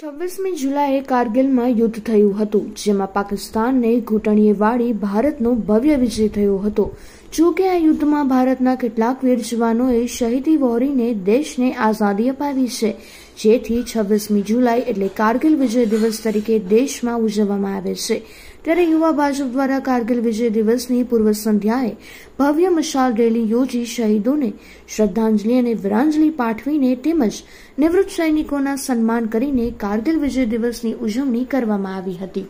છવ્વીસમી જુલાઈએ કારગિલમાં યુદ્ધ થયું હતું જેમાં પાકિસ્તાનને ઘૂંટણીએ વાળી ભારતનો ભવ્ય વિજય થયો હતો જો કે આ યુદ્ધમાં ભારતના કેટલાક વીર જવાનોએ શહીદી વહોરીને દેશને આઝાદી અપાવી છે જેથી છવ્વીસમી જુલાઈ એટલે કારગિલ વિજય દિવસ તરીકે દેશમાં ઉજવવામાં આવે છે ત્યારે યુવા ભાજપ દ્વારા કારગિલ વિજય દિવસની પૂર્વ સંધ્યાએ ભવ્ય મશાલ રેલી યોજી શહીદોને શ્રદ્ધાંજલિ અને વીરાંજલિ પાઠવીને તેમજ નિવૃત્ત સૈનિકોના સન્માન કરીને કારગિલ વિજય દિવસની ઉજવણી કરવામાં આવી હતી